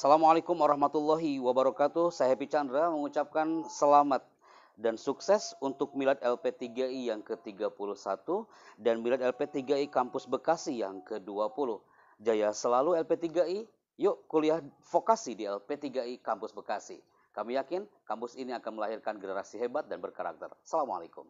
Assalamualaikum warahmatullahi wabarakatuh. Saya Happy Chandra mengucapkan selamat dan sukses untuk Milad LP3I yang ke-31 dan Milad LP3I Kampus Bekasi yang ke-20. Jaya selalu LP3I. Yuk kuliah vokasi di LP3I Kampus Bekasi. Kami yakin kampus ini akan melahirkan generasi hebat dan berkarakter. Assalamualaikum.